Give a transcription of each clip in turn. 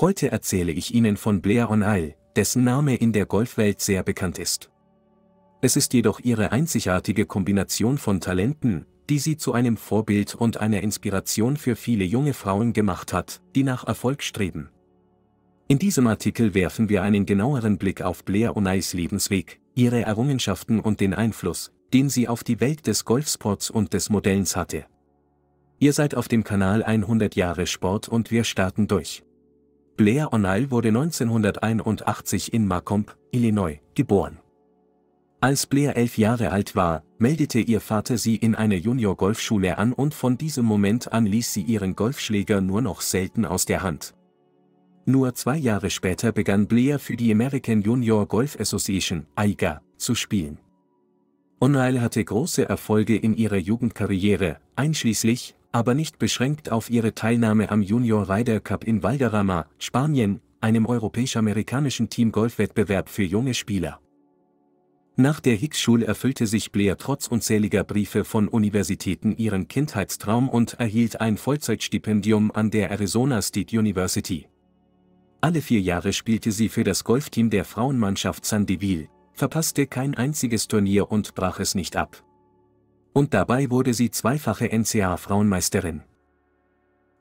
Heute erzähle ich Ihnen von Blair O'Neill, dessen Name in der Golfwelt sehr bekannt ist. Es ist jedoch ihre einzigartige Kombination von Talenten, die sie zu einem Vorbild und einer Inspiration für viele junge Frauen gemacht hat, die nach Erfolg streben. In diesem Artikel werfen wir einen genaueren Blick auf Blair O'Neills Lebensweg, ihre Errungenschaften und den Einfluss, den sie auf die Welt des Golfsports und des Modellens hatte. Ihr seid auf dem Kanal 100 Jahre Sport und wir starten durch. Blair O'Neill wurde 1981 in Macomb, Illinois, geboren. Als Blair elf Jahre alt war, meldete ihr Vater sie in eine Junior-Golfschule an und von diesem Moment an ließ sie ihren Golfschläger nur noch selten aus der Hand. Nur zwei Jahre später begann Blair für die American Junior Golf Association, AIGA, zu spielen. O'Neill hatte große Erfolge in ihrer Jugendkarriere, einschließlich aber nicht beschränkt auf ihre Teilnahme am Junior Ryder Cup in Valderrama, Spanien, einem europäisch-amerikanischen Team-Golf-Wettbewerb für junge Spieler. Nach der Hicks-Schule erfüllte sich Blair trotz unzähliger Briefe von Universitäten ihren Kindheitstraum und erhielt ein Vollzeitstipendium an der Arizona State University. Alle vier Jahre spielte sie für das Golfteam der Frauenmannschaft San Deville, verpasste kein einziges Turnier und brach es nicht ab. Und dabei wurde sie zweifache nca frauenmeisterin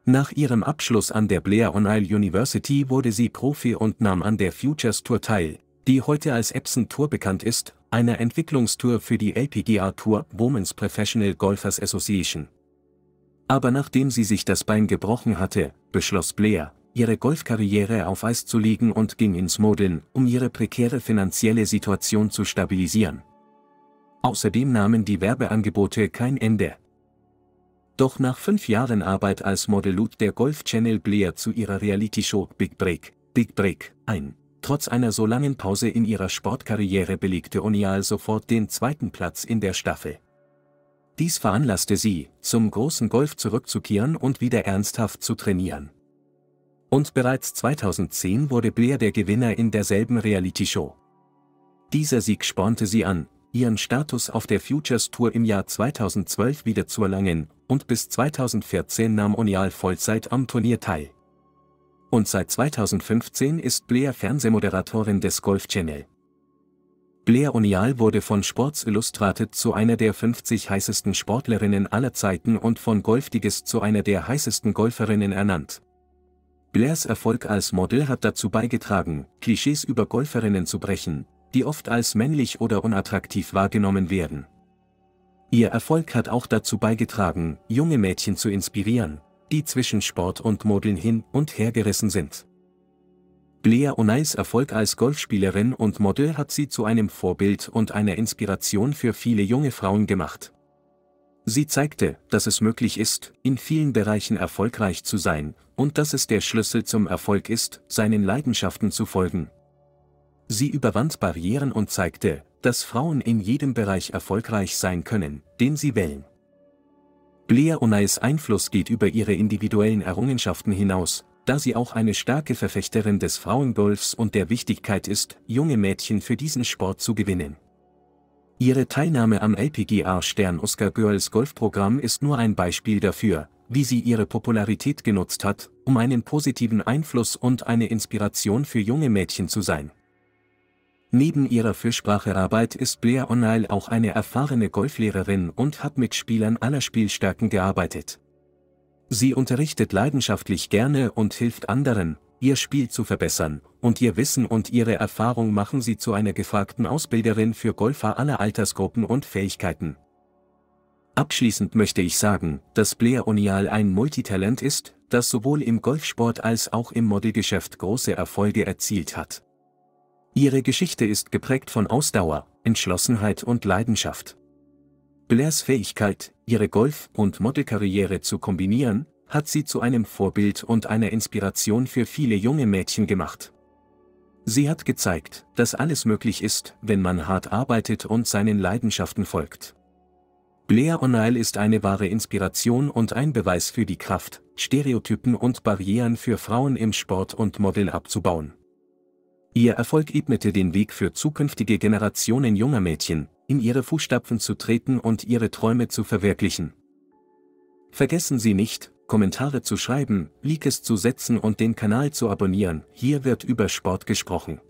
Nach ihrem Abschluss an der Blair O'Neill University wurde sie Profi und nahm an der Futures Tour teil, die heute als Epson Tour bekannt ist, einer Entwicklungstour für die LPGA Tour Women's Professional Golfers Association. Aber nachdem sie sich das Bein gebrochen hatte, beschloss Blair, ihre Golfkarriere auf Eis zu legen und ging ins Modeln, um ihre prekäre finanzielle Situation zu stabilisieren. Außerdem nahmen die Werbeangebote kein Ende. Doch nach fünf Jahren Arbeit als Model lud der Golf Channel Blair zu ihrer Reality-Show Big Break, Big Break ein. Trotz einer so langen Pause in ihrer Sportkarriere belegte O'Neill sofort den zweiten Platz in der Staffel. Dies veranlasste sie, zum großen Golf zurückzukehren und wieder ernsthaft zu trainieren. Und bereits 2010 wurde Blair der Gewinner in derselben Reality-Show. Dieser Sieg spornte sie an, ihren Status auf der Futures Tour im Jahr 2012 wieder zu erlangen, und bis 2014 nahm O'Neill Vollzeit am Turnier teil. Und seit 2015 ist Blair Fernsehmoderatorin des Golf Channel. Blair O'Neill wurde von Sports Illustrated zu einer der 50 heißesten Sportlerinnen aller Zeiten und von Golfdigest zu einer der heißesten Golferinnen ernannt. Blairs Erfolg als Model hat dazu beigetragen, Klischees über Golferinnen zu brechen, die oft als männlich oder unattraktiv wahrgenommen werden. Ihr Erfolg hat auch dazu beigetragen, junge Mädchen zu inspirieren, die zwischen Sport und Modeln hin und her gerissen sind. Blair O'Neills Erfolg als Golfspielerin und Model hat sie zu einem Vorbild und einer Inspiration für viele junge Frauen gemacht. Sie zeigte, dass es möglich ist, in vielen Bereichen erfolgreich zu sein, und dass es der Schlüssel zum Erfolg ist, seinen Leidenschaften zu folgen. Sie überwand Barrieren und zeigte, dass Frauen in jedem Bereich erfolgreich sein können, den sie wählen. Blair Unais Einfluss geht über ihre individuellen Errungenschaften hinaus, da sie auch eine starke Verfechterin des Frauengolfs und der Wichtigkeit ist, junge Mädchen für diesen Sport zu gewinnen. Ihre Teilnahme am LPGA Stern Oscar Girls Golf Programm ist nur ein Beispiel dafür, wie sie ihre Popularität genutzt hat, um einen positiven Einfluss und eine Inspiration für junge Mädchen zu sein. Neben ihrer Fürsprachearbeit ist Blair O'Neill auch eine erfahrene Golflehrerin und hat mit Spielern aller Spielstärken gearbeitet. Sie unterrichtet leidenschaftlich gerne und hilft anderen, ihr Spiel zu verbessern, und ihr Wissen und ihre Erfahrung machen sie zu einer gefragten Ausbilderin für Golfer aller Altersgruppen und Fähigkeiten. Abschließend möchte ich sagen, dass Blair O'Neill ein Multitalent ist, das sowohl im Golfsport als auch im Modelgeschäft große Erfolge erzielt hat. Ihre Geschichte ist geprägt von Ausdauer, Entschlossenheit und Leidenschaft. Blairs Fähigkeit, ihre Golf- und Modelkarriere zu kombinieren, hat sie zu einem Vorbild und einer Inspiration für viele junge Mädchen gemacht. Sie hat gezeigt, dass alles möglich ist, wenn man hart arbeitet und seinen Leidenschaften folgt. Blair O'Neill ist eine wahre Inspiration und ein Beweis für die Kraft, Stereotypen und Barrieren für Frauen im Sport und Model abzubauen. Ihr Erfolg ebnete den Weg für zukünftige Generationen junger Mädchen, in ihre Fußstapfen zu treten und ihre Träume zu verwirklichen. Vergessen Sie nicht, Kommentare zu schreiben, Likes zu setzen und den Kanal zu abonnieren, hier wird über Sport gesprochen.